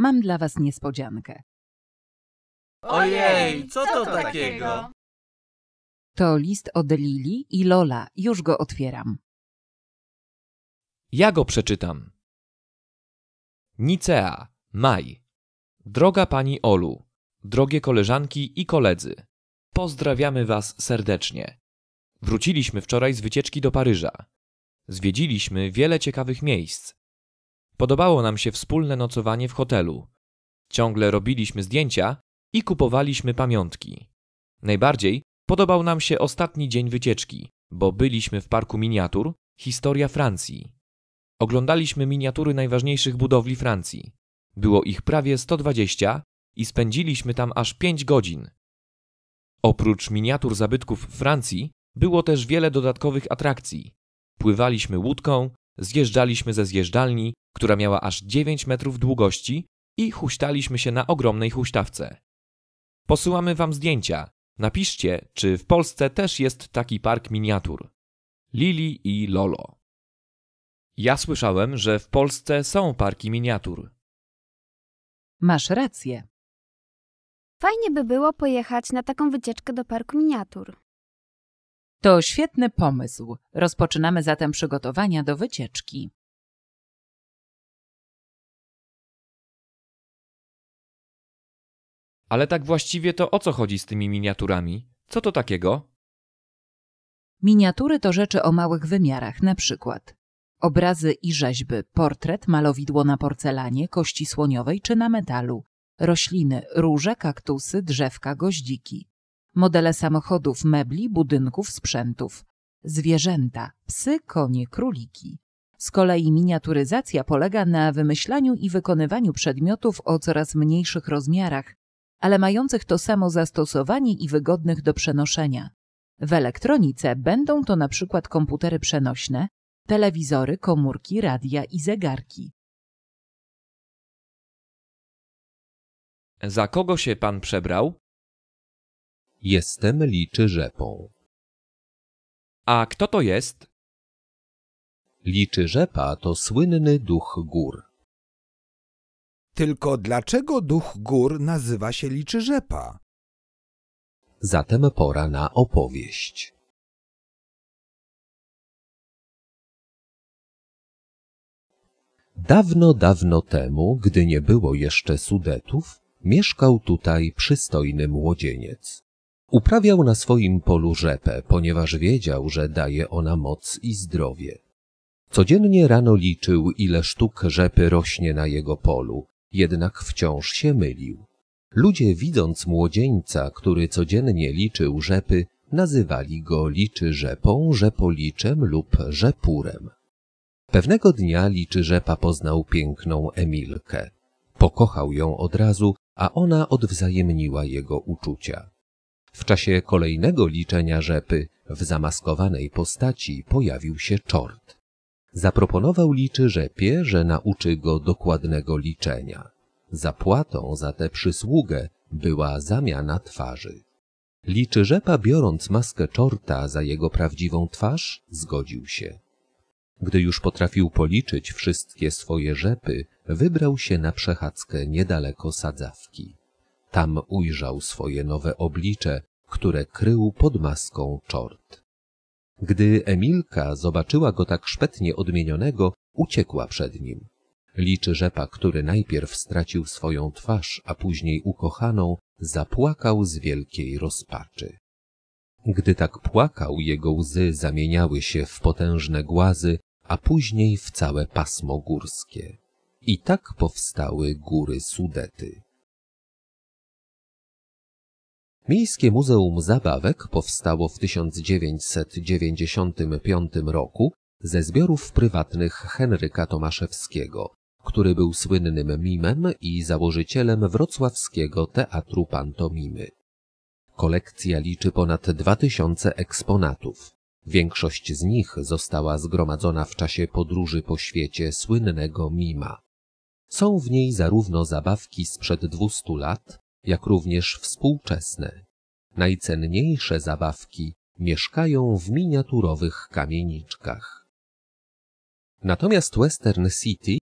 Mam dla was niespodziankę. Ojej, co to takiego? To list od Lili i Lola. Już go otwieram. Ja go przeczytam. Nicea, maj. Droga pani Olu, drogie koleżanki i koledzy, pozdrawiamy was serdecznie. Wróciliśmy wczoraj z wycieczki do Paryża. Zwiedziliśmy wiele ciekawych miejsc, Podobało nam się wspólne nocowanie w hotelu. Ciągle robiliśmy zdjęcia i kupowaliśmy pamiątki. Najbardziej podobał nam się ostatni dzień wycieczki, bo byliśmy w parku miniatur Historia Francji. Oglądaliśmy miniatury najważniejszych budowli Francji. Było ich prawie 120 i spędziliśmy tam aż 5 godzin. Oprócz miniatur zabytków Francji było też wiele dodatkowych atrakcji. Pływaliśmy łódką, zjeżdżaliśmy ze zjeżdżalni, która miała aż 9 metrów długości i huśtaliśmy się na ogromnej huśtawce. Posyłamy Wam zdjęcia. Napiszcie, czy w Polsce też jest taki park miniatur. Lili i Lolo. Ja słyszałem, że w Polsce są parki miniatur. Masz rację. Fajnie by było pojechać na taką wycieczkę do parku miniatur. To świetny pomysł. Rozpoczynamy zatem przygotowania do wycieczki. Ale tak właściwie to o co chodzi z tymi miniaturami? Co to takiego? Miniatury to rzeczy o małych wymiarach, na przykład obrazy i rzeźby, portret, malowidło na porcelanie, kości słoniowej czy na metalu, rośliny, róże, kaktusy, drzewka, goździki modele samochodów, mebli, budynków, sprzętów. Zwierzęta, psy, konie, króliki. Z kolei miniaturyzacja polega na wymyślaniu i wykonywaniu przedmiotów o coraz mniejszych rozmiarach, ale mających to samo zastosowanie i wygodnych do przenoszenia. W elektronice będą to na przykład komputery przenośne, telewizory, komórki, radia i zegarki. Za kogo się pan przebrał? Jestem liczy rzepą. A kto to jest? Liczy rzepa to słynny duch gór. Tylko dlaczego duch gór nazywa się liczy rzepa? Zatem pora na opowieść. Dawno, dawno temu, gdy nie było jeszcze Sudetów, mieszkał tutaj przystojny młodzieniec. Uprawiał na swoim polu rzepę, ponieważ wiedział, że daje ona moc i zdrowie. Codziennie rano liczył, ile sztuk rzepy rośnie na jego polu, jednak wciąż się mylił. Ludzie widząc młodzieńca, który codziennie liczył rzepy, nazywali go liczy rzepą, rzepoliczem lub rzepurem. Pewnego dnia liczy rzepa poznał piękną Emilkę. Pokochał ją od razu, a ona odwzajemniła jego uczucia. W czasie kolejnego liczenia rzepy w zamaskowanej postaci pojawił się czort. Zaproponował liczy rzepie, że nauczy go dokładnego liczenia. Zapłatą za tę przysługę była zamiana twarzy. Liczy rzepa biorąc maskę czorta za jego prawdziwą twarz, zgodził się. Gdy już potrafił policzyć wszystkie swoje rzepy, wybrał się na przechadzkę niedaleko sadzawki. Tam ujrzał swoje nowe oblicze, które krył pod maską czort. Gdy Emilka zobaczyła go tak szpetnie odmienionego, uciekła przed nim. Liczy rzepa, który najpierw stracił swoją twarz, a później ukochaną, zapłakał z wielkiej rozpaczy. Gdy tak płakał, jego łzy zamieniały się w potężne głazy, a później w całe pasmo górskie. I tak powstały góry Sudety. Miejskie Muzeum Zabawek powstało w 1995 roku ze zbiorów prywatnych Henryka Tomaszewskiego, który był słynnym mimem i założycielem wrocławskiego teatru pantomimy. Kolekcja liczy ponad 2000 eksponatów. Większość z nich została zgromadzona w czasie podróży po świecie słynnego mima. Są w niej zarówno zabawki sprzed 200 lat, jak również współczesne. Najcenniejsze zabawki mieszkają w miniaturowych kamieniczkach. Natomiast Western City